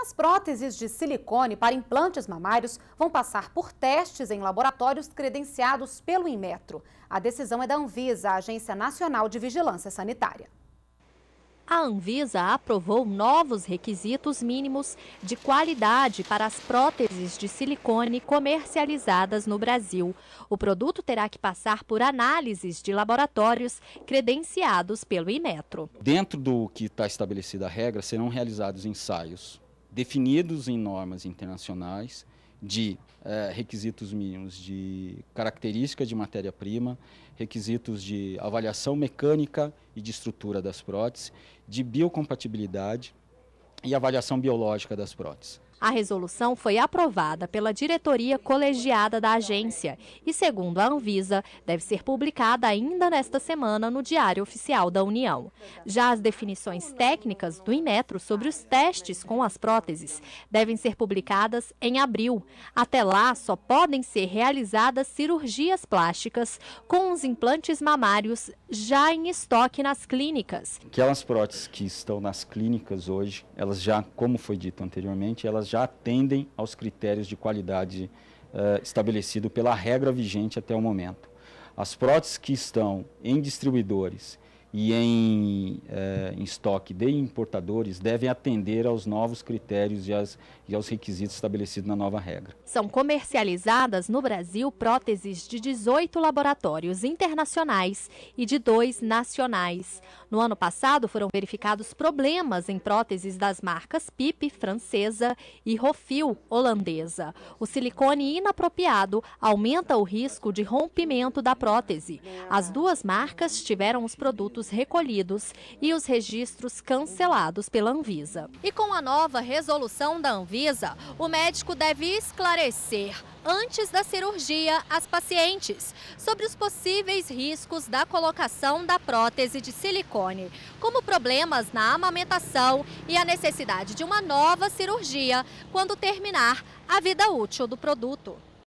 As próteses de silicone para implantes mamários vão passar por testes em laboratórios credenciados pelo Inmetro. A decisão é da Anvisa, a Agência Nacional de Vigilância Sanitária. A Anvisa aprovou novos requisitos mínimos de qualidade para as próteses de silicone comercializadas no Brasil. O produto terá que passar por análises de laboratórios credenciados pelo Inmetro. Dentro do que está estabelecida a regra, serão realizados ensaios definidos em normas internacionais de eh, requisitos mínimos de característica de matéria-prima, requisitos de avaliação mecânica e de estrutura das próteses, de biocompatibilidade e avaliação biológica das próteses. A resolução foi aprovada pela diretoria colegiada da agência e, segundo a Anvisa, deve ser publicada ainda nesta semana no Diário Oficial da União. Já as definições técnicas do Inmetro sobre os testes com as próteses devem ser publicadas em abril. Até lá, só podem ser realizadas cirurgias plásticas com os implantes mamários já em estoque nas clínicas. Aquelas próteses que estão nas clínicas hoje, elas já, como foi dito anteriormente, elas já atendem aos critérios de qualidade uh, estabelecido pela regra vigente até o momento. As próteses que estão em distribuidores e em, eh, em, estoque de importadores devem atender aos novos critérios e, as, e, aos requisitos estabelecidos na nova regra. São comercializadas no Brasil próteses de 18 laboratórios internacionais e de dois nacionais. No ano passado foram verificados problemas em próteses das marcas PIP francesa e Rofil holandesa. O silicone inapropriado aumenta o risco de rompimento da prótese. As duas marcas tiveram os produtos tributos recolhidos e os registros cancelados pela Anvisa. E com a nova resolução da Anvisa, o médico deve esclarecer antes da cirurgia as pacientes sobre os possíveis riscos da colocação da prótese de silicone, como problemas na amamentação e a necessidade de uma nova cirurgia quando terminar a vida útil do produto.